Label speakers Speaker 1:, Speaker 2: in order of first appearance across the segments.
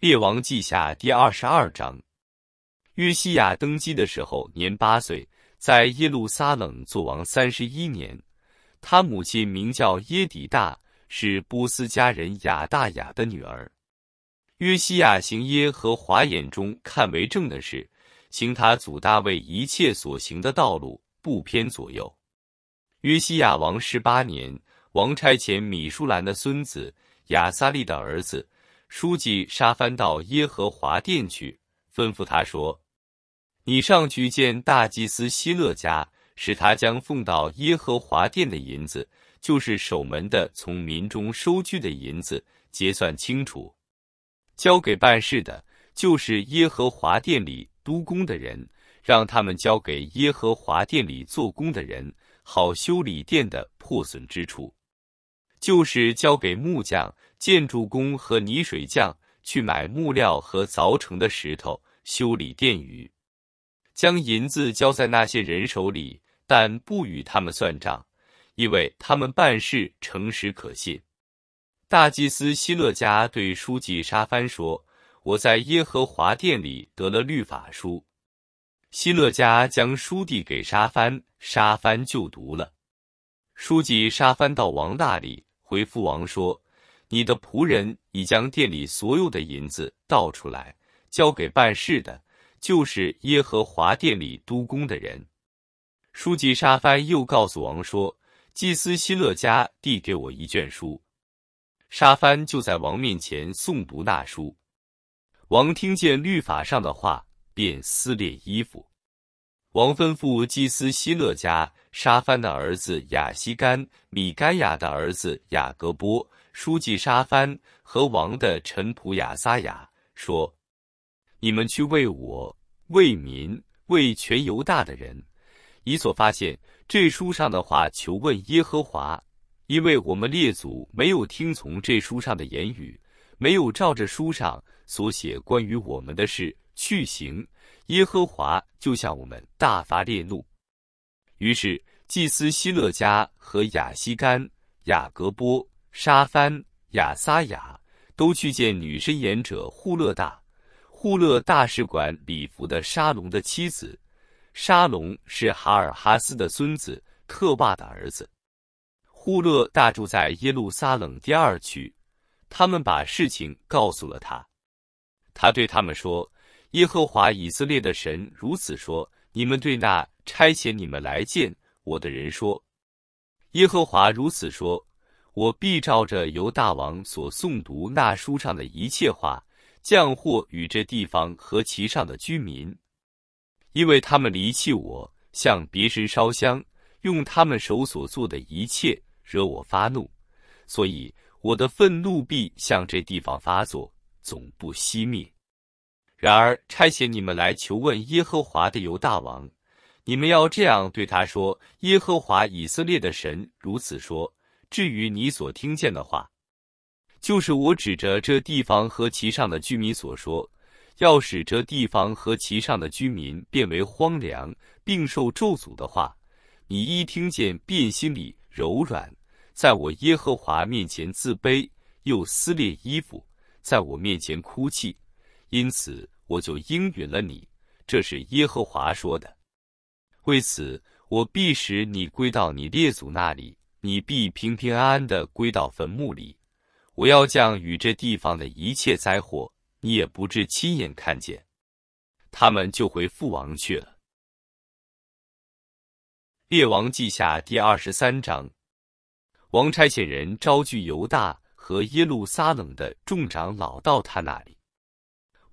Speaker 1: 列王记下第二十二章，约西亚登基的时候年八岁，在耶路撒冷做王三十一年。他母亲名叫耶底大，是波斯家人亚大雅的女儿。约西亚行耶和华眼中看为正的事，行他祖大卫一切所行的道路，不偏左右。约西亚王十八年，王差遣米舒兰的孙子亚撒利的儿子。书记沙番到耶和华殿去，吩咐他说：“你上去见大祭司希勒家，使他将奉到耶和华殿的银子，就是守门的从民中收据的银子，结算清楚，交给办事的，就是耶和华殿里督工的人，让他们交给耶和华殿里做工的人，好修理殿的破损之处，就是交给木匠。”建筑工和泥水匠去买木料和凿成的石头修理殿宇，将银子交在那些人手里，但不与他们算账，因为他们办事诚实可信。大祭司希勒加对书记沙帆说：“我在耶和华殿里得了律法书。”希勒加将书递给沙帆，沙帆就读了。书记沙帆到王那里，回复王说。你的仆人已将店里所有的银子倒出来，交给办事的，就是耶和华店里督工的人。书记沙番又告诉王说，祭司希勒家递给我一卷书，沙番就在王面前诵读那书。王听见律法上的话，便撕裂衣服。王吩咐祭司希勒家沙番的儿子雅西干、米甘雅的儿子雅各波、书记沙番和王的臣仆雅撒雅说：“你们去为我为民为全犹大的人，以所发现这书上的话求问耶和华，因为我们列祖没有听从这书上的言语，没有照着书上所写关于我们的事去行耶和华。”就向我们大发烈怒。于是祭司希勒加和亚西干、雅格波、沙番、亚撒雅都去见女身言者户勒大，户勒大使馆礼服的沙龙的妻子。沙龙是哈尔哈斯的孙子特瓦的儿子。户勒大住在耶路撒冷第二区。他们把事情告诉了他，他对他们说。耶和华以色列的神如此说：“你们对那差遣你们来见我的人说，耶和华如此说：我必照着由大王所诵读那书上的一切话降祸与这地方和其上的居民，因为他们离弃我，向别神烧香，用他们手所做的一切惹我发怒，所以我的愤怒必向这地方发作，总不熄灭。”然而差遣你们来求问耶和华的犹大王，你们要这样对他说：耶和华以色列的神如此说。至于你所听见的话，就是我指着这地方和其上的居民所说，要使这地方和其上的居民变为荒凉，并受咒诅的话，你一听见便心里柔软，在我耶和华面前自卑，又撕裂衣服，在我面前哭泣。因此，我就应允了你。这是耶和华说的。为此，我必使你归到你列祖那里，你必平平安安的归到坟墓里。我要将与这地方的一切灾祸，你也不至亲眼看见。他们就回父王去了。列王记下第二十三章。王差遣人招聚犹大和耶路撒冷的众长老到他那里。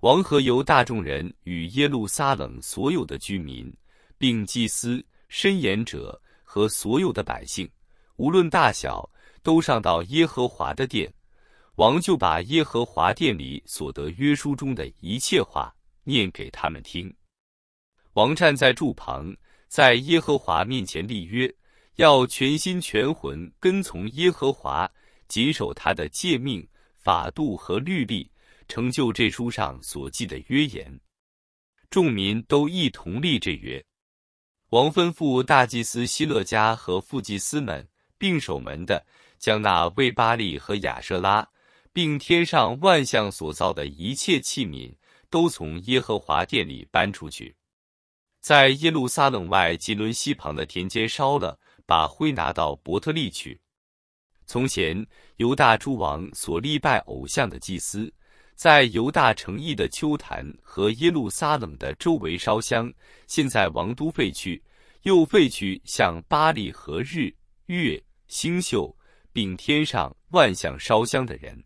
Speaker 1: 王和犹大众人与耶路撒冷所有的居民，并祭司、申言者和所有的百姓，无论大小，都上到耶和华的殿。王就把耶和华殿里所得约书中的一切话念给他们听。王站在柱旁，在耶和华面前立约，要全心全魂跟从耶和华，谨守他的诫命、法度和律例。成就这书上所记的约言，众民都一同立这约。王吩咐大祭司希勒家和副祭司们，并守门的，将那为巴利和亚瑟拉，并天上万象所造的一切器皿，都从耶和华殿里搬出去，在耶路撒冷外吉伦西旁的田间烧了，把灰拿到伯特利去。从前犹大诸王所立拜偶像的祭司。在犹大城邑的秋坛和耶路撒冷的周围烧香，现在王都废去，又废去向巴黎和日月星宿，并天上万象烧香的人，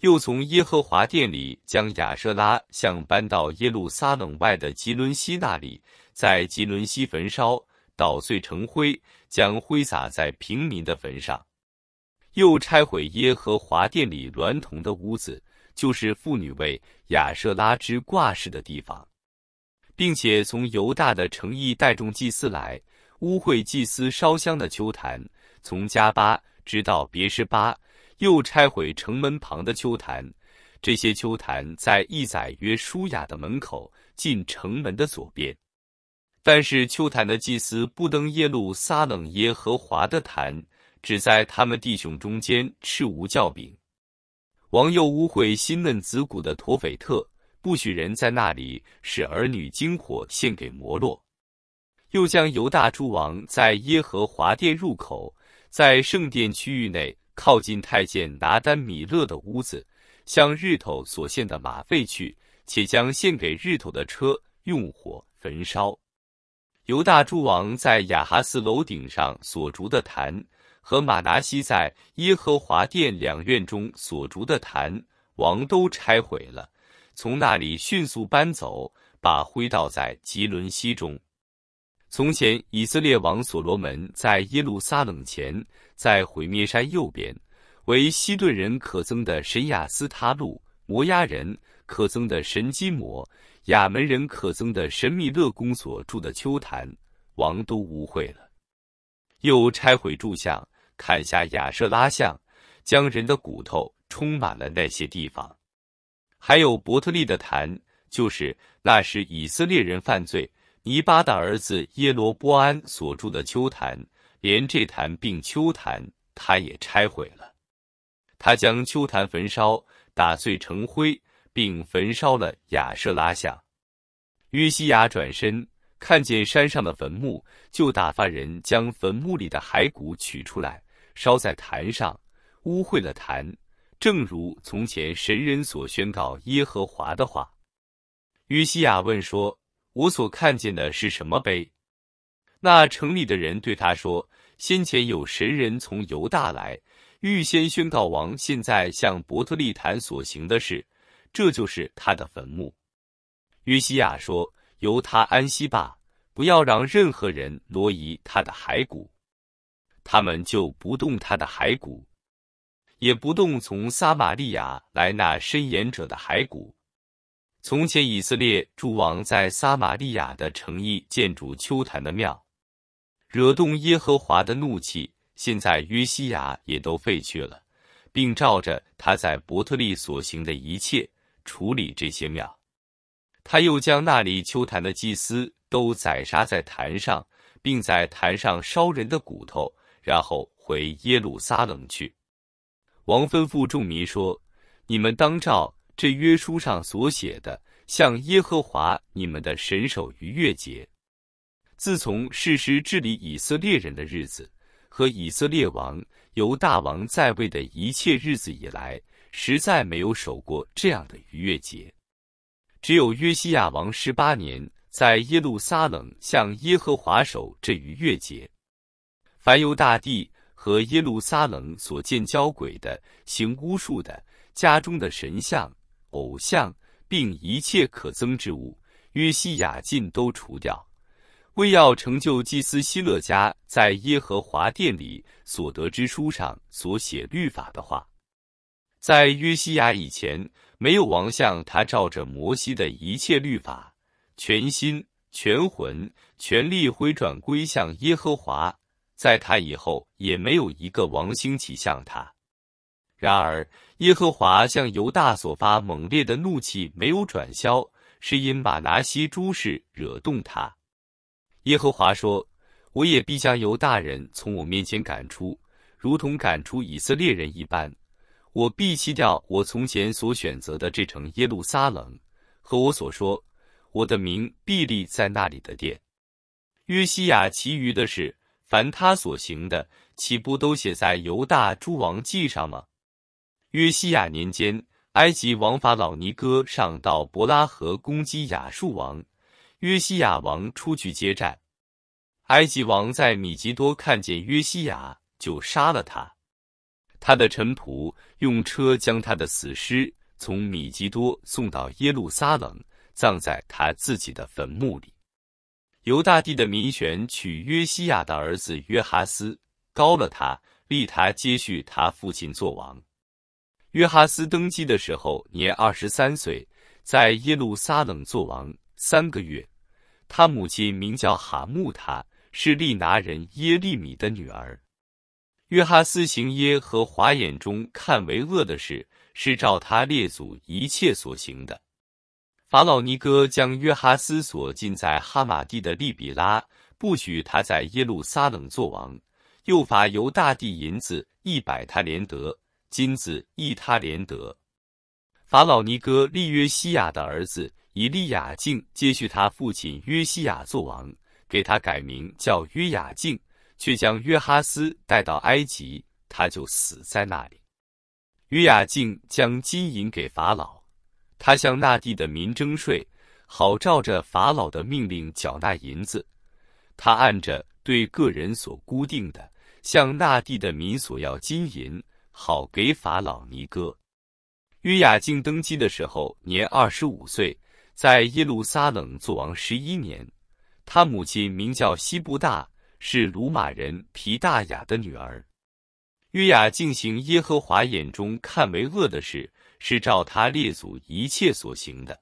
Speaker 1: 又从耶和华殿里将亚瑟拉像搬到耶路撒冷外的吉伦西那里，在吉伦西焚烧，捣碎成灰，将灰撒在平民的坟上，又拆毁耶和华殿里銮童的屋子。就是妇女为亚舍拉之挂饰的地方，并且从犹大的诚意带众祭司来污秽祭司烧香的秋坛，从加巴直到别示巴，又拆毁城门旁的秋坛。这些秋坛在一载约舒雅的门口，进城门的左边。但是秋坛的祭司不登耶路撒冷耶和华的坛，只在他们弟兄中间吃无酵饼。王又污秽新嫩子骨的陀斐特，不许人在那里使儿女精火献给摩洛。又将犹大诸王在耶和华殿入口，在圣殿区域内靠近太监拿丹米勒的屋子，向日头所献的马废去，且将献给日头的车用火焚烧。犹大诸王在雅哈斯楼顶上所筑的坛。和马达西在耶和华殿两院中所筑的坛王都拆毁了，从那里迅速搬走，把灰倒在吉伦西中。从前以色列王所罗门在耶路撒冷前，在毁灭山右边，为希顿人可憎的神亚斯他路，摩押人可憎的神基摩，亚门人可憎的神秘勒公所筑的丘坛王都污秽了，又拆毁柱像。砍下亚舍拉像，将人的骨头充满了那些地方。还有伯特利的坛，就是那时以色列人犯罪，尼巴的儿子耶罗波安所住的丘坛，连这坛并丘坛，他也拆毁了。他将丘坛焚烧，打碎成灰，并焚烧了亚舍拉像。约西亚转身。看见山上的坟墓，就打发人将坟墓里的骸骨取出来，烧在坛上，污秽了坛。正如从前神人所宣告耶和华的话。约西亚问说：“我所看见的是什么碑？”那城里的人对他说：“先前有神人从犹大来，预先宣告王现在向伯特利坛所行的事，这就是他的坟墓。”约西亚说。由他安息吧，不要让任何人挪移他的骸骨。他们就不动他的骸骨，也不动从撒玛利亚来那申言者的骸骨。从前以色列诸王在撒玛利亚的诚意建筑秋坛的庙，惹动耶和华的怒气，现在约西亚也都废去了，并照着他在伯特利所行的一切处理这些庙。他又将那里秋坛的祭司都宰杀在坛上，并在坛上烧人的骨头，然后回耶路撒冷去。王吩咐众民说：“你们当照这约书上所写的，向耶和华你们的神守逾越节。自从世师治理以色列人的日子，和以色列王由大王在位的一切日子以来，实在没有守过这样的逾越节。”只有约西亚王十八年，在耶路撒冷向耶和华守这于月节，凡由大地和耶路撒冷所见交轨的、行巫术的、家中的神像、偶像，并一切可憎之物，约西亚尽都除掉，为要成就祭司希勒家在耶和华殿里所得之书上所写律法的话。在约西亚以前，没有王像他照着摩西的一切律法，全心、全魂、全力回转归向耶和华。在他以后，也没有一个王兴起像他。然而，耶和华向犹大所发猛烈的怒气没有转消，是因马拿西诸事惹动他。耶和华说：“我也必将犹大人从我面前赶出，如同赶出以色列人一般。”我必弃掉我从前所选择的这城耶路撒冷，和我所说我的名必立在那里的殿。约西亚其余的事，凡他所行的，岂不都写在犹大诸王记上吗？约西亚年间，埃及王法老尼哥上到伯拉河攻击亚述王，约西亚王出去接战，埃及王在米吉多看见约西亚，就杀了他。他的臣仆用车将他的死尸从米吉多送到耶路撒冷，葬在他自己的坟墓里。犹大帝的民选娶约西亚的儿子约哈斯，高了他，立他接续他父亲做王。约哈斯登基的时候年二十三岁，在耶路撒冷做王三个月。他母亲名叫哈木塔，是利拿人耶利米的女儿。约哈斯行耶和华眼中看为恶的事，是照他列祖一切所行的。法老尼哥将约哈斯锁禁在哈马地的利比拉，不许他在耶路撒冷作王，又罚犹大地银子一百他连德，金子一他连德。法老尼哥立约西亚的儿子以利雅敬接续他父亲约西亚作王，给他改名叫约雅敬。却将约哈斯带到埃及，他就死在那里。约雅敬将金银给法老，他向那地的民征税，好照着法老的命令缴纳银子。他按着对个人所固定的，向那地的民索要金银，好给法老尼哥。约雅敬登基的时候年二十五岁，在耶路撒冷作王十一年。他母亲名叫西布大。是鲁马人皮大雅的女儿，约雅进行耶和华眼中看为恶的事，是照他列祖一切所行的。